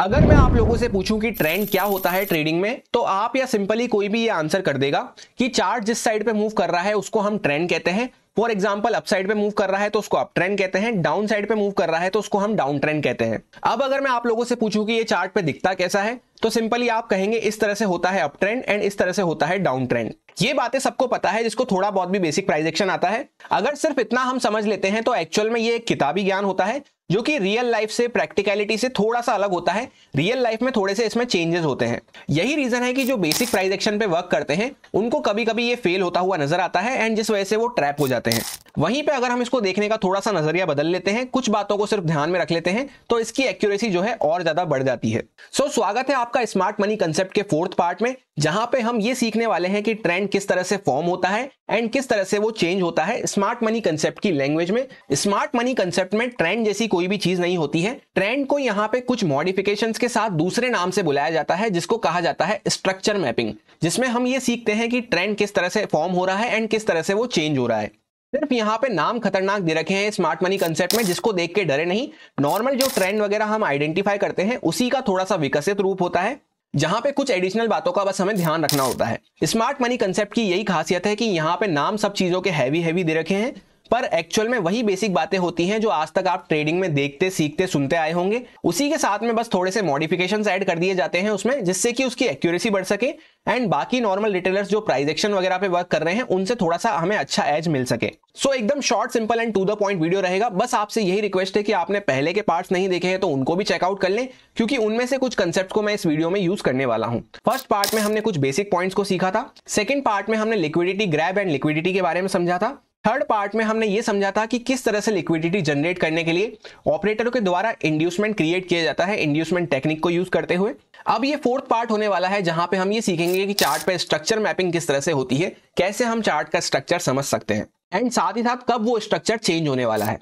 अगर मैं आप लोगों से पूछूं कि ट्रेंड क्या होता है ट्रेडिंग में तो आप या सिंपली कोई भी ये आंसर कर देगा कि चार्ट जिस साइड पे मूव कर रहा है उसको हम ट्रेंड कहते हैं फॉर एग्जाम्पल अप साइड पे मूव कर रहा है तो उसको अप ट्रेंड कहते हैं डाउन साइड पे मूव कर रहा है तो उसको हम डाउन ट्रेंड कहते हैं अब अगर मैं आप लोगों से पूछूं कि ये चार्ट पे दिखता कैसा है तो सिंपली आप कहेंगे इस तरह से होता है अप ट्रेंड एंड इस तरह से होता है डाउन ट्रेंड ये बातें सबको पता है जिसको थोड़ा बहुत भी बेसिक प्राइजेक्शन आता है अगर सिर्फ इतना हम समझ लेते हैं तो एक्चुअल में ये एक किताबी ज्ञान होता है जो कि रियल लाइफ से प्रैक्टिकलिटी से थोड़ा सा अलग होता है रियल लाइफ में थोड़े से इसमें चेंजेस होते हैं यही रीजन है कि जो बेसिक प्राइस एक्शन पे वर्क करते हैं उनको कभी कभी ये फेल होता हुआ नजर आता है एंड जिस वजह से वो ट्रैप हो जाते हैं वहीं पे अगर हम इसको देखने का थोड़ा सा नजरिया बदल लेते हैं कुछ बातों को सिर्फ ध्यान में रख लेते हैं तो इसकी एक्यूरेसी जो है और ज्यादा बढ़ जाती है सो so, स्वागत है आपका स्मार्ट मनी कंसेप्ट के फोर्थ पार्ट में जहां पे हम ये सीखने वाले हैं कि ट्रेंड किस तरह से फॉर्म होता है एंड किस तरह से वो चेंज होता है स्मार्ट मनी कंसेप्ट की लैंग्वेज में स्मार्ट मनी कंसेप्ट में ट्रेंड जैसी कोई भी चीज नहीं होती है ट्रेंड को यहाँ पे कुछ मॉडिफिकेशन के साथ दूसरे नाम से बुलाया जाता है जिसको कहा जाता है स्ट्रक्चर मैपिंग जिसमें हम ये सीखते हैं कि ट्रेंड किस तरह से फॉर्म हो रहा है एंड किस तरह से वो चेंज हो रहा है सिर्फ यहाँ पे नाम खतरनाक दे रखे हैं स्मार्ट मनी कंसेप्ट में जिसको देख के डरे नहीं नॉर्मल जो ट्रेंड वगैरह हम आइडेंटिफाई करते हैं उसी का थोड़ा सा विकसित रूप होता है जहां पे कुछ एडिशनल बातों का बस हमें ध्यान रखना होता है स्मार्ट मनी कंसेप्ट की यही खासियत है कि यहाँ पे नाम सब चीजों के हैवी हैवी दे रखे हैं पर एक्चुअल में वही बेसिक बातें होती हैं जो आज तक आप ट्रेडिंग में देखते सीखते सुनते आए होंगे उसी के साथ में बस थोड़े से मॉडिफिकेशन ऐड कर दिए जाते हैं उसमें जिससे कि उसकी एक्यूरेसी बढ़ सके एंड बाकी नॉर्मल रिटेलर्स जो प्राइस एक्शन वगैरह पे वर्क कर रहे हैं उनसे थोड़ा सा हमें अच्छा एज मिल सके सो so, एकदम short simple and to the point video रहेगा बस आपसे यही रिक्वेस्ट है कि आपने पहले के पार्ट्स नहीं देखे हैं तो उनको भी चेकआउट कर लें क्योंकि उनमें से कुछ कंसेप्ट को मैं इस वीडियो में यूज करने वाला हूं फर्स्ट पार्ट में हमने कुछ बेसिक पॉइंट्स को सीखा था सेकंड पार्ट में हमने लिक्विडिटी ग्रैब एंड लिक्विडिटी के बारे में समझा था थर्ड पार्ट में हमने ये समझा था कि किस तरह से लिक्विडिटी जनरेट करने के लिए ऑपरेटरों के द्वारा इंड्यूसमेंट क्रिएट किया जाता है इंड्यूसमेंट टेक्निक को यूज करते हुए अब ये फोर्थ पार्ट होने वाला है जहां पे हम ये सीखेंगे कि चार्ट पे स्ट्रक्चर मैपिंग किस तरह से होती है कैसे हम चार्ट का स्ट्रक्चर समझ सकते हैं एंड साथ ही साथ कब वो स्ट्रक्चर चेंज होने वाला है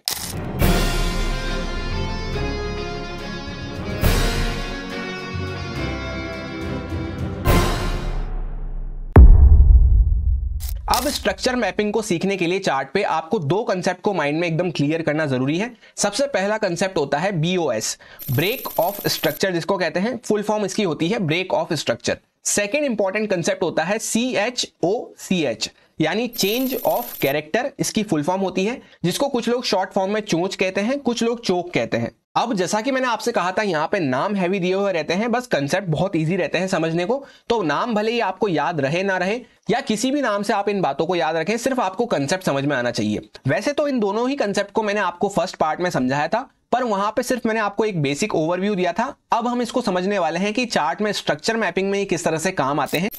अब स्ट्रक्चर मैपिंग को सीखने के लिए चार्ट पे आपको दो कंसेप्ट को माइंड में एकदम क्लियर करना जरूरी है सबसे पहला कंसेप्ट होता है बीओएस ब्रेक ऑफ स्ट्रक्चर जिसको कहते हैं फुल फॉर्म इसकी होती है break of structure second important concept होता है C H O C H यानी चेंज ऑफ कैरेक्टर इसकी फुल फॉर्म होती है जिसको कुछ लोग शॉर्ट फॉर्म में चोच कहते हैं कुछ लोग चोक कहते हैं अब जैसा कि मैंने आपसे कहा था यहाँ पे नाम हैवी दिए हुए रहते हैं बस कंसेप्ट बहुत इजी रहते हैं समझने को तो नाम भले ही आपको याद रहे ना रहे या किसी भी नाम से आप इन बातों को याद रखें सिर्फ आपको कंसेप्ट समझ में आना चाहिए वैसे तो इन दोनों ही कंसेप्ट को मैंने आपको फर्स्ट पार्ट में समझाया था पर वहां पे सिर्फ मैंने आपको एक बेसिक ओवरव्यू दिया था अब हम इसको समझने वाले हैं कि चार्ट में स्ट्रक्चर मैपिंग में किस तरह से काम आते हैं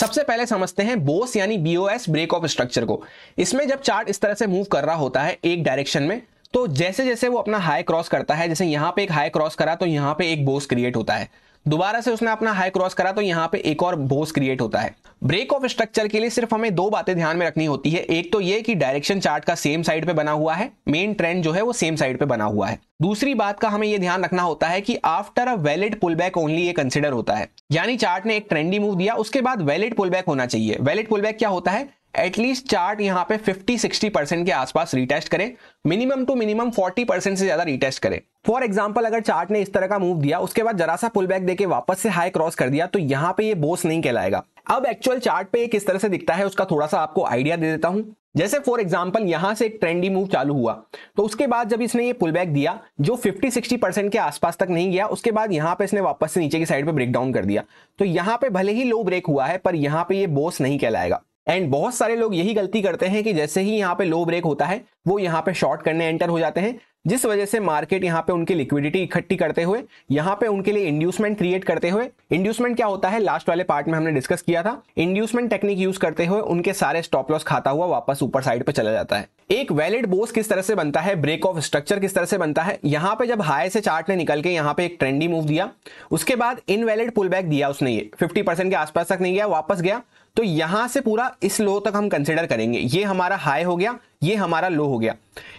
सबसे पहले समझते हैं बोस यानी बीओएस ब्रेक ऑफ स्ट्रक्चर को इसमें जब चार्ट इस तरह से मूव कर रहा होता है एक डायरेक्शन में तो जैसे जैसे वो अपना हाई क्रॉस करता है जैसे यहाँ पे एक हाई क्रॉस करा तो यहाँ पे एक बोस क्रिएट होता है दोबारा से उसने अपना हाई क्रॉस करा तो यहाँ पे एक और बोस क्रिएट होता है ब्रेक ऑफ स्ट्रक्चर के लिए सिर्फ हमें दो बातें ध्यान में रखनी होती है एक तो ये कि डायरेक्शन चार्ट का सेम साइड पे बना हुआ है मेन ट्रेंड जो है वो सेम साइड पे बना हुआ है दूसरी बात का हमें ये ध्यान रखना होता है कि after a valid pull back only ये कंसिडर होता है यानी चार्ट ने एक ट्रेंडी मूव दिया उसके बाद वैलिड पुल बैक होना चाहिए वैलिड पुल बैक क्या होता है एटलीस्ट चार्ट यहाँ पे 50-60 परसेंट के आसपास रीटेस्ट करे मिनिमम टू मिनिमम 40 परसेंट से ज्यादा रीटेस्ट करे फॉर एग्जाम्पल अगर चार्ट ने इस तरह का मूव दिया उसके बाद जरा सा पुल बैक देकर वापस से हाई क्रॉस कर दिया तो यहाँ पे ये बोस नहीं कहलाएगा अब एक्चुअल चार्ट पे किस तरह से दिखता है उसका थोड़ा सा आपको आइडिया दे देता हूं जैसे फॉर एग्जाम्पल यहां से एक ट्रेंडी मूव चालू हुआ तो उसके बाद जब इसने ये पुल बैक दिया जो 50-60 परसेंट के आसपास तक नहीं गया उसके बाद यहां पे इसने वापस से नीचे की साइड पे ब्रेक डाउन कर दिया तो यहां पे भले ही लो ब्रेक हुआ है पर यहां पे ये बोस नहीं कहलाएगा एंड बहुत सारे लोग यही गलती करते हैं कि जैसे ही यहाँ पे लो ब्रेक होता है वो यहाँ पे शॉर्ट करने एंटर हो जाते हैं जिस वजह से मार्केट यहाँ पे उनकी लिक्विडिटी इकट्ठी करते हुए यहाँ पे उनके लिए इंड्यूसमेंट क्रिएट करते हुए इंड्यूसमेंट क्या होता है लास्ट वाले पार्ट में हमने डिस्कस किया था इंड्यूसमेंट टेक्निक यूज करते हुए उनके सारे स्टॉप लॉस खाता हुआ वापस ऊपर साइड पे चला जाता है एक वैलिड बोस किस तरह से बनता है ब्रेक ऑफ स्ट्रक्चर किस तरह से बनता है यहाँ पे जब हाई से चार्ट ने निकल के यहाँ पे एक ट्रेंडी मूव दिया उसके बाद इनवैलिड पुल बैक दिया उसने ये फिफ्टी के आसपास तक नहीं गया वापस गया तो यहां से पूरा इस लो तक हम कंसिडर करेंगे ये हमारा हाई हो गया ये हमारा लो हो गया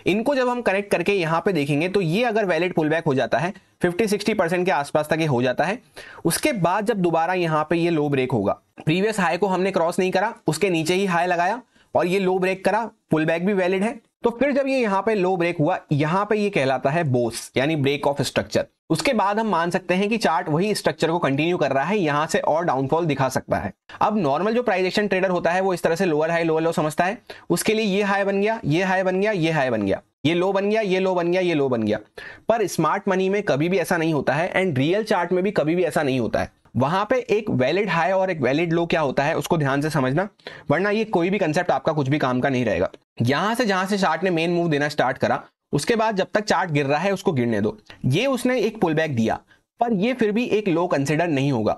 इनको जब हम कनेक्ट करके यहां पे देखेंगे तो ये अगर वैलिड पुल बैक हो जाता है 50-60 परसेंट के आसपास तक ये हो जाता है उसके बाद जब दोबारा यहां पे ये लो ब्रेक होगा प्रीवियस हाई को हमने क्रॉस नहीं करा उसके नीचे ही हाई लगाया और ये लो ब्रेक करा पुल बैक भी वैलिड है तो फिर जब ये यहाँ पे लो ब्रेक हुआ यहां पे ये कहलाता है बोस यानी ब्रेक ऑफ स्ट्रक्चर उसके बाद हम मान सकते हैं कि चार्ट वही स्ट्रक्चर को कंटिन्यू कर रहा है यहां से और डाउनफॉल दिखा सकता है अब नॉर्मल जो प्राइस एक्शन ट्रेडर होता है वो इस तरह से लोअर हाई लोअर लो समझता है उसके लिए ये हाई बन गया ये हाई बन गया ये हाई बन गया ये लो बन गया ये लो बन गया ये लो बन गया पर स्मार्ट मनी में कभी भी ऐसा नहीं होता है एंड रियल चार्ट में भी कभी भी ऐसा नहीं होता है वहां पे एक वैलिड हाई और एक वैलिड लो क्या होता है उसको ध्यान से समझना वरना ये कोई भी कंसेप्ट आपका कुछ भी काम का नहीं रहेगा यहां से जहां से चार्ट ने मेन मूव देना स्टार्ट करा उसके बाद जब तक चार्ट गिर रहा है उसको गिरने दो ये उसने एक पुल बैक दिया पर ये फिर भी एक लो कंसिडर नहीं होगा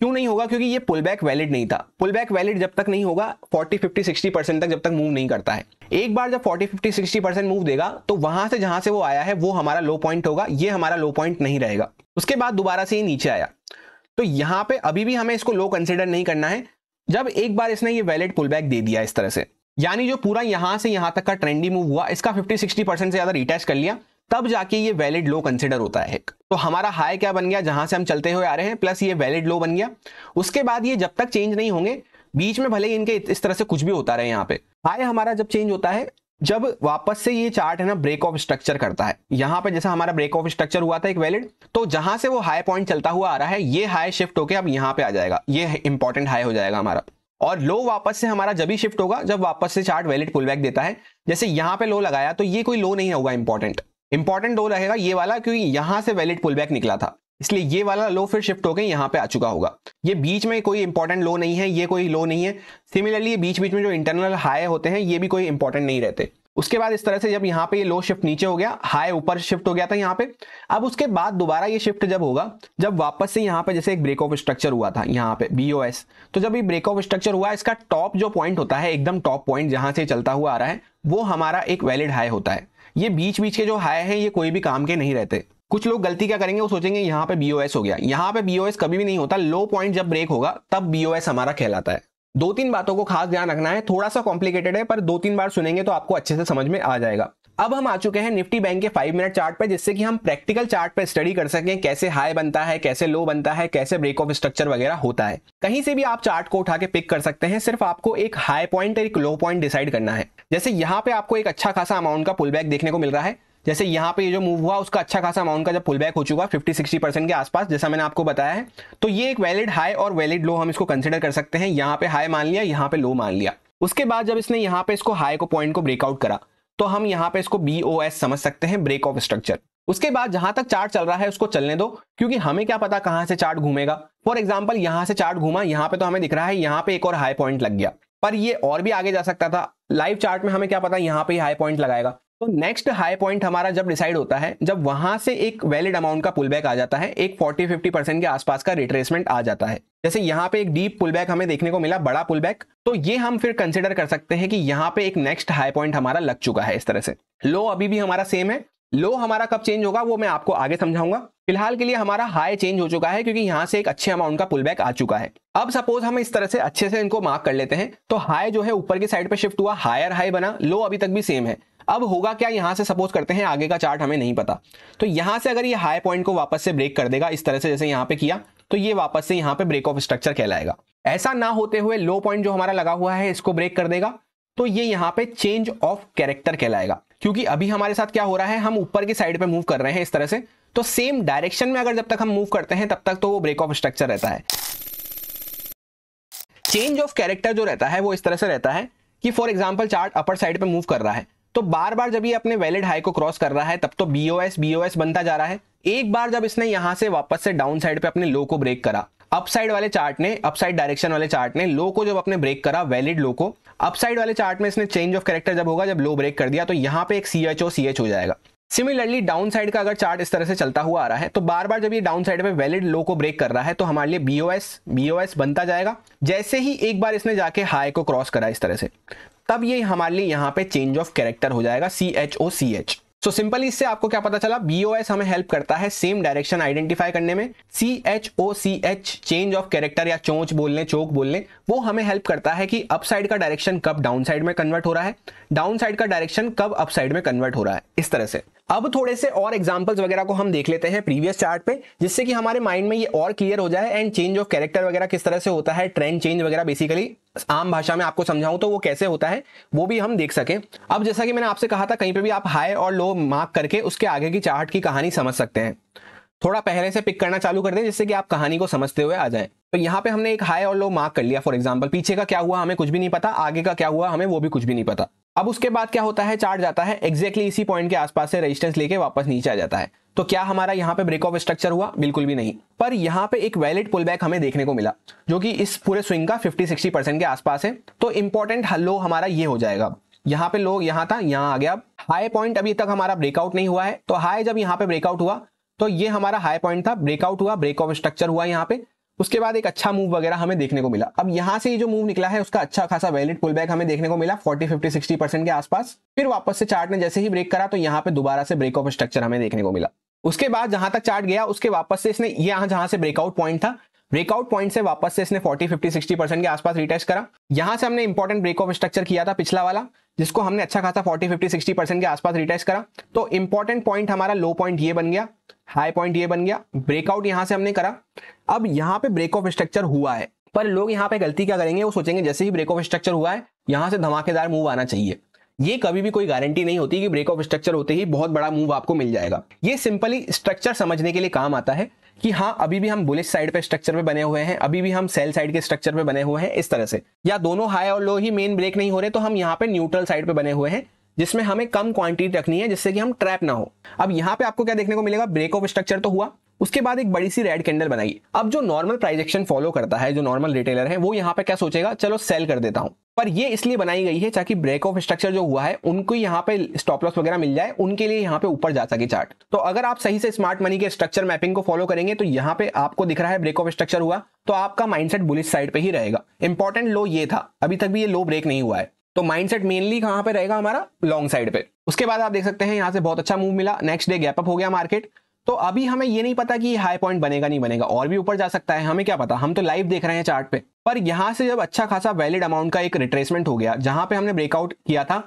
क्यों नहीं होगा क्योंकि ये पुल बैक वैलिड नहीं था पुल बैक वैलिड जब तक नहीं होगा 40 50 60 परसेंट तक जब तक मूव नहीं करता है एक बार जब 40 50 60 परसेंट मूव देगा तो वहां से जहां से वो आया है वो हमारा लो पॉइंट होगा ये हमारा लो पॉइंट नहीं रहेगा उसके बाद दोबारा से ये नीचे आया तो यहाँ पे अभी भी हमें इसको लो कंसिडर नहीं करना है जब एक बार इसने ये वैलिड पुल बैक दे दिया इस तरह से यानी जो पूरा यहां से यहां तक का ट्रेंडी मूव हुआ इसका 50 60 परसेंट से ज्यादा रिटेस्ट कर लिया तब जाके ये वैलिड लो कंसिडर होता है तो हमारा हाई क्या बन गया जहां से हम चलते हुए आ रहे हैं प्लस ये वैलिड लो बन गया उसके बाद ये जब तक चेंज नहीं होंगे बीच में भले ही इनके इस तरह से कुछ भी होता रहे यहाँ पे हाई हमारा जब चेंज होता है जब वापस से ये चार्ट है ना ब्रेक ऑफ स्ट्रक्चर करता है यहाँ पे जैसा हमारा ब्रेक ऑफ स्ट्रक्चर हुआ था एक वैलिड तो जहां से वो हाई पॉइंट चलता हुआ आ रहा है ये हाई शिफ्ट होकर अब यहाँ पे आ जाएगा ये इंपॉर्टेंट हाई हो जाएगा हमारा और लो वापस से हमारा जब ही शिफ्ट होगा जब वापस से चार्ट वैलिड पुल बैक देता है जैसे यहां पे लो लगाया तो ये कोई लो नहीं होगा इंपॉर्टेंट इंपॉर्टेंट लो रहेगा ये वाला क्योंकि यहां से वैलिड पुल बैक निकला था इसलिए ये वाला लो फिर शिफ्ट होकर यहाँ पे आ चुका होगा ये बीच में कोई इंपॉर्टेंट लो नहीं है ये कोई लो नहीं है सिमिलरली बीच बीच में जो इंटरनल हाई होते हैं ये भी कोई इंपॉर्टेंट नहीं रहते उसके बाद इस तरह से जब यहाँ पे ये लो शिफ्ट नीचे हो गया हाई ऊपर शिफ्ट हो गया था यहाँ पे अब उसके बाद दोबारा ये शिफ्ट जब होगा जब वापस से यहाँ पे जैसे एक ब्रेक ऑफ स्ट्रक्चर हुआ था यहाँ पे बीओएस तो जब ये ब्रेक ऑफ स्ट्रक्चर हुआ इसका टॉप जो पॉइंट होता है एकदम टॉप पॉइंट जहां से चलता हुआ आ रहा है वो हमारा एक वैलिड हाई होता है ये बीच बीच के जो हाई है ये कोई भी काम के नहीं रहते कुछ लोग गलती क्या करेंगे वो सोचेंगे यहाँ पे बीओएस हो गया यहाँ पे बीओएस कभी भी नहीं होता लो पॉइंट जब ब्रेक होगा तब बीओएस हमारा कहलाता है दो तीन बातों को खास ध्यान रखना है थोड़ा सा कॉम्प्लिकेटेड है पर दो तीन बार सुनेंगे तो आपको अच्छे से समझ में आ जाएगा अब हम आ चुके हैं निफ्टी बैंक के फाइव मिनट चार्ट पे जिससे कि हम प्रैक्टिकल चार्ट पे स्टडी कर सकें कैसे हाई बनता है कैसे लो बनता है कैसे ब्रेक ऑफ स्ट्रक्चर वगैरह होता है कहीं से भी आप चार्ट को उठा के पिक कर सकते हैं सिर्फ आपको एक हाई पॉइंट और एक लो पॉइंट डिसाइड करना है जैसे यहाँ पे आपको एक अच्छा खासा अमाउंट का पुल देखने को मिल रहा है जैसे यहाँ पे ये जो मूव हुआ उसका अच्छा खासा अमाउंट का जब पुल बैक हो चुका फिफ्टी सिक्सटी परसेंट के आसपास जैसा मैंने आपको बताया है तो ये एक वैलिड हाई और वैलिड लो हम इसको कंसिडर कर सकते हैं यहाँ पे हाई मान लिया यहाँ पे लो मान लिया उसके बाद जब इसने यहाँ पे इसको हाई को पॉइंट को ब्रेकआउट करा तो हम यहाँ पे इसको बी समझ सकते हैं ब्रेक ऑफ स्ट्रक्चर उसके बाद जहां तक चार्ट चल रहा है उसको चलने दो क्योंकि हमें क्या पता कहां से चार्ट घूमेगा फॉर एग्जाम्पल यहाँ से चार्ट घूमा यहाँ पे तो हमें दिख रहा है यहाँ पे एक और हाई पॉइंट लग गया पर ये और भी आगे जा सकता था लाइव चार्ट में हमें क्या पता यहाँ पे हाई पॉइंट लगाएगा तो नेक्स्ट हाई पॉइंट हमारा जब डिसाइड होता है जब वहां से एक वैलिड अमाउंट का पुलबैक आ जाता है एक 40-50 परसेंट के आसपास का रिट्रेसमेंट आ जाता है जैसे यहाँ पे एक डीप पुलबैक हमें देखने को मिला बड़ा पुलबैक तो ये हम फिर कंसिडर कर सकते हैं कि यहाँ पे एक नेक्स्ट हाई पॉइंट हमारा लग चुका है इस तरह से लो अभी भी हमारा सेम है लो हमारा कब चेंज होगा वो मैं आपको आगे समझाऊंगा फिलहाल के लिए हमारा हाई चेंज हो चुका है क्योंकि यहाँ से एक अच्छे अमाउंट का पुलबैक आ चुका है अब सपोज हम इस तरह से अच्छे से इनको मार्क कर लेते हैं तो हाई जो है ऊपर की साइड पे शिफ्ट हुआ हायर हाई बना लो अभी तक भी सेम है अब होगा क्या यहां से सपोज करते हैं आगे का चार्ट हमें नहीं पता तो यहां से अगर ये हाई पॉइंट को वापस से ब्रेक कर देगा इस तरह से जैसे यहां पे किया तो ये वापस से यहां पे ब्रेक ऑफ स्ट्रक्चर कहलाएगा ऐसा ना होते हुए लो पॉइंट जो हमारा लगा हुआ है इसको ब्रेक कर देगा तो ये यहां पे चेंज ऑफ कैरेक्टर कहलाएगा क्योंकि अभी हमारे साथ क्या हो रहा है हम ऊपर की साइड पे मूव कर रहे हैं इस तरह से तो सेम डायरेक्शन में अगर जब तक हम मूव करते हैं तब तक तो वो ब्रेक ऑफ स्ट्रक्चर रहता है चेंज ऑफ कैरेक्टर जो रहता है वो इस तरह से रहता है कि for example chart upper side पे मूव कर रहा है तो बार बार जब ये अपने वैलिड हाई को क्रॉस कर रहा है तब तो बीओएस बीओएस बनता जा रहा है एक बार जब इसने यहां से वापस से डाउन साइड पे अपने लो को ब्रेक करा अपसाइड वाले चार्ट ने अपसाइड डायरेक्शन वाले चार्ट ने लो को जब अपने ब्रेक करा वैलिड लो को अपसाइड वाले चार्ट में इसने चेंज ऑफ कैरेक्टर जब होगा जब लो ब्रेक कर दिया तो यहाँ पे एक सी एच ओ सी एच हो जाएगा सिमिलरली डाउन साइड का अगर चार्ट इस तरह से चलता हुआ आ रहा है तो बार बार जब ये डाउन साइड पे वैलिड लो को ब्रेक कर रहा है तो हमारे लिए बीओएस बीओएस बनता जाएगा जैसे ही एक बार इसने जाके हाई को क्रॉस करा इस तरह से तब ये हमारे लिए यहाँ पे चेंज ऑफ कैरेक्टर हो जाएगा C H O C H so simple इससे आपको क्या पता चला एस हमें हेल्प करता है सेम डायरेक्शन आइडेंटिफाई करने में C H O C H change of character या चोंच बोलने चोक बोलने वो हमें हेल्प करता है कि अप साइड का डायरेक्शन कब डाउन साइड में कन्वर्ट हो रहा है डाउन साइड का डायरेक्शन कब अप साइड में कन्वर्ट हो रहा है इस तरह से अब थोड़े से और एग्जाम्पल्स वगैरह को हम देख लेते हैं प्रीवियस चार्ट पे जिससे कि हमारे माइंड में ये और क्लियर हो जाए एंड चेंज ऑफ कैरेक्टर वगैरह किस तरह से होता है ट्रेंड चेंज वगैरह बेसिकली आम भाषा में आपको समझाऊं तो वो कैसे होता है वो भी हम देख सके अब जैसा कि मैंने आपसे कहा था कहीं पर भी आप हाई और लो मार्क करके उसके आगे की चार्ट की कहानी समझ सकते हैं थोड़ा पहले से पिक करना चालू कर दें जिससे कि आप कहानी को समझते हुए आ जाए तो यहाँ पे हमने एक हाई और लो मार्क कर लिया फॉर एग्जाम्पल पीछे का क्या हुआ हमें कुछ भी नहीं पता आगे का क्या हुआ हमें वो भी कुछ भी नहीं पता अब उसके बाद क्या होता है चार्ट जाता है एक्जैक्टली इसी पॉइंट के आसपास से रेजिस्टेंस लेके वापस नीचे आ जाता है तो क्या हमारा यहाँ पे ब्रेक ऑफ स्ट्रक्चर हुआ बिल्कुल भी नहीं पर यहाँ पे एक वैलिड पुल बैक हमें देखने को मिला जो कि इस पूरे स्विंग का 50-60 परसेंट के आसपास है तो इंपॉर्टेंट हल्लो हमारा ये हो जाएगा यहाँ पे लोग यहाँ था यहाँ आ गया अब हाई पॉइंट अभी तक हमारा ब्रेकआउट नहीं हुआ है तो हाई जब यहाँ पे ब्रेकआउट हुआ तो ये हमारा हाई पॉइंट था ब्रेकआउट हुआ ब्रेक ऑफ स्ट्रक्चर हुआ यहाँ पे उसके बाद एक अच्छा मूव वगैरह हमें देखने को मिला अब यहाँ से जो मूव निकला है उसका अच्छा खासा वैलिड पुल बैक हमें देखने को मिला 40 50 60 परसेंट के आसपास फिर वापस से चार्ट ने जैसे ही ब्रेक करा तो यहाँ पे दोबारा से ब्रेक ऑफ स्ट्रक्चर हमें देखने को मिला उसके बाद जहां तक चार्ट गया उसके वापस से इसने यहाँ जहां से ब्रेकआउट पॉइंट था ब्रेकआउट पॉइंट से वापस से इसने 40, 50, 60 परसेंट के आसपास रिटेस्ट करा यहां से हमने इंपॉर्टेंट ब्रेक ऑफ स्ट्रक्चर किया था पिछला वाला जिसको हमने अच्छा खासा 40, 50, 60 परसेंट के आसपास रिटेस्ट करा तो इंपॉर्टेंट पॉइंट हमारा लो पॉइंट ये बन गया हाई पॉइंट ये बन गया ब्रेकआउट यहां से हमने करा अब यहाँ पे ब्रेक ऑफ स्ट्रक्चर हुआ है पर लोग यहाँ पे गलती क्या करेंगे वो सोचेंगे जैसे ही ब्रेक ऑफ स्ट्रक्चर हुआ है यहाँ से धमाकेदार मूव आना चाहिए ये कभी भी कोई गारंटी नहीं होती कि ब्रेक ऑफ स्ट्रक्चर होते ही बहुत बड़ा मूव आपको मिल जाएगा ये सिंपली स्ट्रक्चर समझने के लिए काम आता है कि हाँ अभी भी हम बुलिश साइड पे स्ट्रक्चर पे बने हुए हैं अभी भी हम सेल साइड के स्ट्रक्चर पे बने हुए हैं इस तरह से या दोनों हाई और लो ही मेन ब्रेक नहीं हो रहे तो हम यहाँ पे न्यूट्रल साइड पे बने हुए हैं जिसमें हमें कम क्वांटिटी रखनी है जिससे कि हम ट्रैप ना हो अब यहाँ पे आपको क्या देखने को मिलेगा ब्रेक ऑफ स्ट्रक्चर तो हुआ उसके बाद एक बड़ी सी रेड कैंडल बनाई अब जो नॉर्मल प्राइस एक्शन फॉलो करता है जो नॉर्मल रिटेलर है वो यहाँ पे क्या सोचेगा चलो सेल कर देता हूँ पर ये इसलिए बनाई गई है ताकि ब्रेक ऑफ स्ट्रक्चर जो हुआ है उनको यहाँ पे स्टॉप लॉस वगैरह मिल जाए उनके लिए यहाँ पे ऊपर जा सके चार्ट तो अगर आप सही से स्मार्ट मनी के स्ट्रक्चर मैपिंग को फॉलो करेंगे तो यहाँ पे आपको दिख रहा है ब्रेक ऑफ स्ट्रक्चर हुआ तो आपका माइंडसेट बुलिश साइड पे ही रहेगा इंपॉर्टेंट लो ये था अभी तक भी ये लो ब्रेक नहीं हुआ है तो माइंडसेट मेनली कहाँ पे रहेगा हमारा लॉन्ग साइड पे उसके बाद आप देख सकते हैं यहाँ से बहुत अच्छा मूव मिला नेक्स्ट डे गैप अप हो गया मार्केट तो अभी हमें ये नहीं पता कि हाई पॉइंट बनेगा नहीं बनेगा और भी ऊपर जा सकता है हमें क्या पता हम तो लाइव देख रहे हैं चार्ट पे पर यहाँ से जब अच्छा खासा वैलिड अमाउंट का एक रिट्रेसमेंट हो गया जहां पे हमने ब्रेकआउट किया था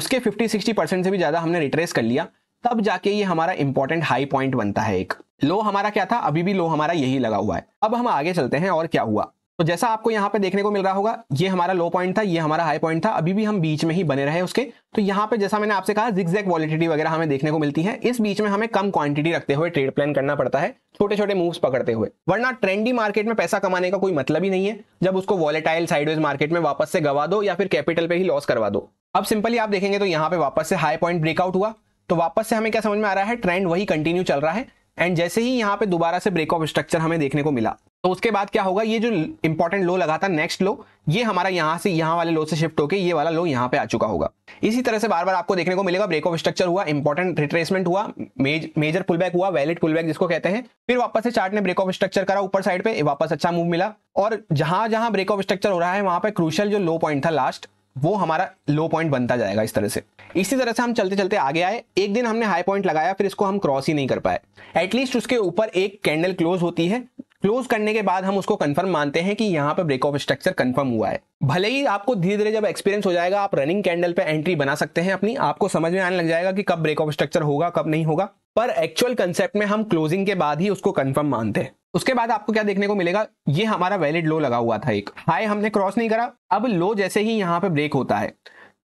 उसके 50-60 परसेंट से भी ज़्यादा हमने रिट्रेस कर लिया तब जाके ये हमारा इंपॉर्टेंट हाई पॉइंट बनता है एक लो हमारा क्या था अभी भी लो हमारा यही लगा हुआ है अब हम आगे चलते हैं और क्या हुआ तो जैसा आपको यहाँ पे देखने को मिल रहा होगा ये हमारा लो पॉइंट था ये हमारा हाई पॉइंट था अभी भी हम बीच में ही बने रहे उसके तो यहाँ पे जैसा मैंने आपसे कहा जिक्जैक वॉलिटिटी वगैरह हमें देखने को मिलती है इस बीच में हमें कम क्वांटिटी रखते हुए ट्रेड प्लान करना पड़ता है छोटे छोटे मूव्स पकड़ते हुए वरना ट्रेंडी मार्केट में पैसा कमाने का कोई मतलब ही नहीं है जब उसको वॉलेटाइल साइडवेज मार्केट में वापस से गवा दो या फिर कैपिटल पे ही लॉस करवा दो अब सिंपली आप देखेंगे तो यहाँ पे वापस से हाई पॉइंट ब्रेकआउट हुआ तो वापस से हमें क्या समझ में आ रहा है ट्रेंड वही कंटिन्यू चल रहा है एंड जैसे ही यहाँ पे दोबारा से ब्रेकआउट स्ट्रक्चर हमें देखने को मिला तो उसके बाद क्या होगा ये जो इंपॉर्टेंट लो लगा था नेक्स्ट लो ये हमारा यहाँ से यहाँ वाले लो से शिफ्ट होकर ये वाला लो यहाँ पे आ चुका होगा इसी तरह से बार बार आपको देखने को मिलेगा ब्रेक ऑफ स्ट्रक्चर हुआ इंपॉर्टेंट रिट्रेसमेंट हुआ मेज, मेजर पुलबैक हुआ वैलिड पुलबैक जिसको कहते हैं फिर वापस से चार्ट ने ब्रेक ऑफ स्ट्रक्चर करा ऊपर साइड पे वापस अच्छा मूव मिला और जहां जहां ब्रेक ऑफ स्ट्रक्चर हो रहा है वहां पर क्रूशल जो लो पॉइंट था लास्ट वो हमारा लो पॉइंट बनता जाएगा इस तरह से इसी तरह से हम चलते चलते आगे आए एक दिन हमने हाई पॉइंट लगाया फिर इसको हम क्रॉस ही नहीं कर पाए एटलीस्ट उसके ऊपर एक कैंडल क्लोज होती है क्लोज करने के बाद हम उसको कंफर्म मानते हैं कि यहाँ पे ब्रेक ऑफ स्ट्रक्चर कंफर्म हुआ है भले ही आपको धीरे धीरे जब एक्सपीरियंस हो जाएगा आप रनिंग कैंडल पे एंट्री बना सकते हैं अपनी आपको समझ में आने लग जाएगा कि कब ब्रेक ऑफ स्ट्रक्चर होगा कब नहीं होगा पर एक्चुअल कंसेप्ट में हम क्लोजिंग के बाद ही उसको कंफर्म मानते हैं उसके बाद आपको क्या देखने को मिलेगा ये हमारा वैलिड लो लगा हुआ था एक हाई हमने क्रॉस नहीं करा अब लो जैसे ही यहाँ पे ब्रेक होता है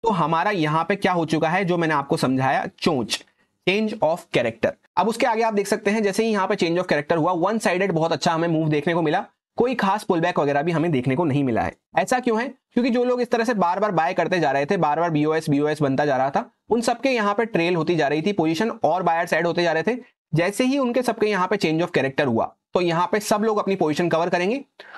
तो हमारा यहाँ पे क्या हो चुका है जो मैंने आपको समझाया चोच चेंज ऑफ कैरेक्टर अब उसके आगे आप देख सकते हैं जैसे ही यहाँ पे चेंज ऑफ कैरेक्टर हुआ वन साइडेड बहुत अच्छा हमें मूव देखने को मिला कोई खास पुलबैक वगैरह भी हमें देखने को नहीं मिला है ऐसा क्यों है क्योंकि जो लोग इस तरह से बार बार बाय करते जा रहे थे बार बार बीओएस बीओएस बनता जा रहा था उन सबके यहाँ पे ट्रेल होती जा रही थी पोजीशन और बायर साइड होते जा रहे थे जैसे ही उनके सबके यहाँ पे चेंज ऑफ कैरेक्टर हुआ तो यहाँ पे सब लोग अपनी पोजीशन कवर करेंगे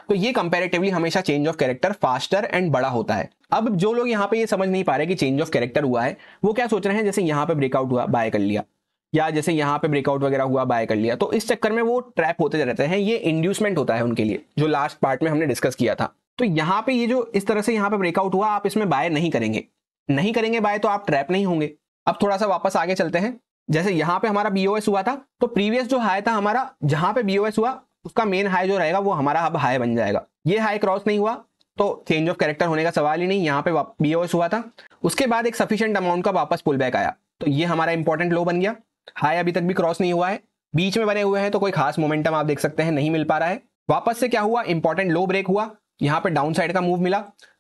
तो ये कंपेरेटिवली हमेशा change of character faster and बड़ा होता है अब जो लोग यहाँ पे ये समझ नहीं पा रहे कि चेंज ऑफ कैरेक्टर हुआ है वो क्या सोच रहे हैं जैसे यहाँ पे ब्रेकआउट हुआ बाय कर लिया या जैसे यहाँ पे ब्रेकआउट वगैरह हुआ बाय कर लिया तो इस चक्कर में वो ट्रैप होते रहते हैं ये इंड्यूसमेंट होता है उनके लिए जो लास्ट पार्ट में हमने डिस्कस किया था तो यहाँ पे ये जो इस तरह से यहाँ पे ब्रेकआउट हुआ आप इसमें बाय नहीं करेंगे नहीं करेंगे बाय तो आप ट्रैप नहीं होंगे अब थोड़ा सा वापस आगे चलते हैं जैसे यहां पे हमारा बीओएस हुआ था तो प्रीवियस जो हाई था हमारा जहां पे बीओएस हुआ उसका मेन हाई जो रहेगा वो हमारा अब हाई बन जाएगा ये हाई क्रॉस नहीं हुआ तो चेंज ऑफ कैरेक्टर होने का सवाल ही नहीं यहाँ पे बीओएस हुआ था उसके बाद एक सफिशियंट अमाउंट का वापस पुल बैक आया तो ये हमारा इंपॉर्टेंट लो बन गया हाई अभी तक भी क्रॉस नहीं हुआ है बीच में बने हुए हैं तो कोई खास मोमेंटम आप देख सकते हैं नहीं मिल पा रहा है वापस से क्या हुआ इंपॉर्टेंट लो ब्रेक हुआ यहाँ पे डाउन साइड का मूव मिला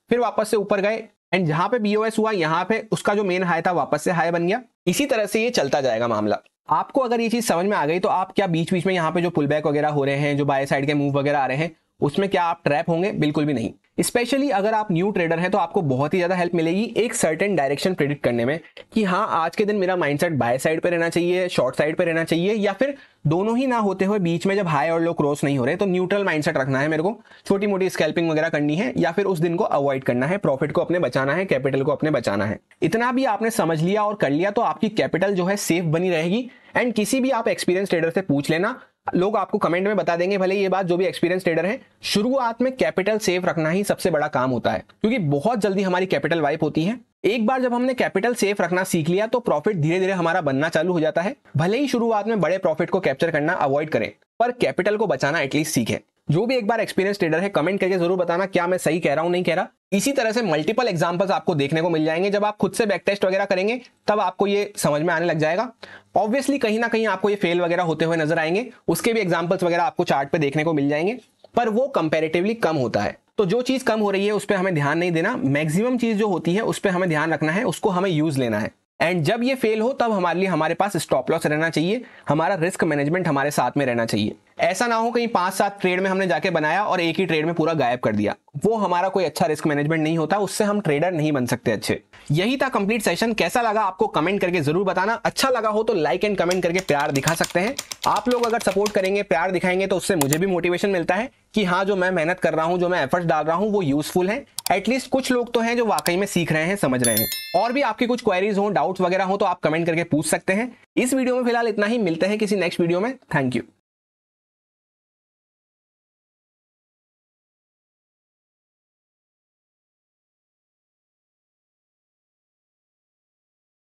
फिर वापस से ऊपर गए एंड जहां पे बीओएस हुआ यहाँ पे उसका जो मेन हाई था वापस से हाई बन गया इसी तरह से ये चलता जाएगा मामला आपको अगर ये चीज समझ में आ गई तो आप क्या बीच बीच में यहाँ पे जो पुल बैक वगैरह हो रहे हैं जो बाय साइड के मूव वगैरह आ रहे हैं उसमें क्या आप ट्रैप होंगे बिल्कुल भी नहीं स्पेशली अगर आप न्यू ट्रेडर हैं तो आपको बहुत ही ज़्यादा हेल्प मिलेगी एक सर्टेन डायरेक्शन प्रेडिक्ट करने में कि हाँ आज के दिन मेरा माइंडसेट बाय साइड पर रहना चाहिए शॉर्ट साइड पर रहना चाहिए या फिर दोनों ही ना होते हुए बीच में जब हाई और लो क्रॉस नहीं हो रहे तो न्यूट्रल माइंडसेट रखना है मेरे को छोटी मोटी स्कैल्पिंग वगैरह करनी है या फिर उस दिन को अवॉइड करना है प्रॉफिट को अपने बचाना है कैपिटल को अपने बचाना है इतना भी आपने समझ लिया और कर लिया तो आपकी कैपिटल जो है सेफ बनी रहेगी एंड किसी भी आप एक्सपीरियंस ट्रेडर से पूछ लेना लोग आपको कमेंट में बता देंगे भले ये बात जो भी एक्सपीरियंस ट्रेडर है शुरुआत में कैपिटल सेव रखना ही सबसे बड़ा काम होता है क्योंकि बहुत जल्दी हमारी कैपिटल वाइप होती है एक बार जब हमने कैपिटल सेफ रखना सीख लिया तो प्रॉफिट धीरे धीरे हमारा बनना चालू हो जाता है भले ही शुरुआत में बड़े प्रॉफिट को कैप्चर करना अवॉइड करें पर कैपिटल को बचाना एटलीस्ट सीखें जो भी एक बार एक्सपीरियंस ट्रेडर है कमेंट करके जरूर बताना क्या मैं सही कह रहा हूं नहीं कह रहा इसी तरह से मल्टीपल एग्जांपल्स आपको देखने को मिल जाएंगे जब आप खुद से बैक टेस्ट वगैरह करेंगे तब आपको ये समझ में आने लग जाएगा ऑब्वियसली कहीं ना कहीं आपको ये फेल वगैरह होते हुए नजर आएंगे उसके भी एग्जाम्पल्स वगैरह आपको चार्ट पे देखने को मिल जाएंगे पर वो कंपेरेटिवली कम होता है तो जो चीज कम हो रही है उस पर हमें ध्यान नहीं देना मैक्सिमम चीज जो होती है उस पर हमें ध्यान रखना है उसको हमें यूज लेना है एंड जब ये फेल हो तब हमारे लिए हमारे पास स्टॉप लॉस रहना चाहिए हमारा रिस्क मैनेजमेंट हमारे साथ में रहना चाहिए ऐसा ना हो कहीं पांच सात ट्रेड में हमने जाके बनाया और एक ही ट्रेड में पूरा गायब कर दिया वो हमारा कोई अच्छा रिस्क मैनेजमेंट नहीं होता उससे हम ट्रेडर नहीं बन सकते अच्छे यही था कंप्लीट सेशन कैसा लगा आपको कमेंट करके जरूर बताना अच्छा लगा हो तो लाइक एंड कमेंट करके प्यार दिखा सकते हैं आप लोग अगर सपोर्ट करेंगे प्यार दिखाएंगे तो उससे मुझे भी मोटिवेशन मिलता है कि हाँ जो मैं मेहनत कर रहा हूँ जो मैं एफर्ट्स डाल रहा हूँ वो यूजफुल है एटलीस्ट कुछ लोग तो हैं जो वाकई में सीख रहे हैं समझ रहे हैं और भी आपकी कुछ क्वेरीज हो डाउट्स वगैरह हो तो आप कमेंट करके पूछ सकते हैं इस वीडियो में फिलहाल इतना ही मिलते हैं किसी नेक्स्ट वीडियो में थैंक यू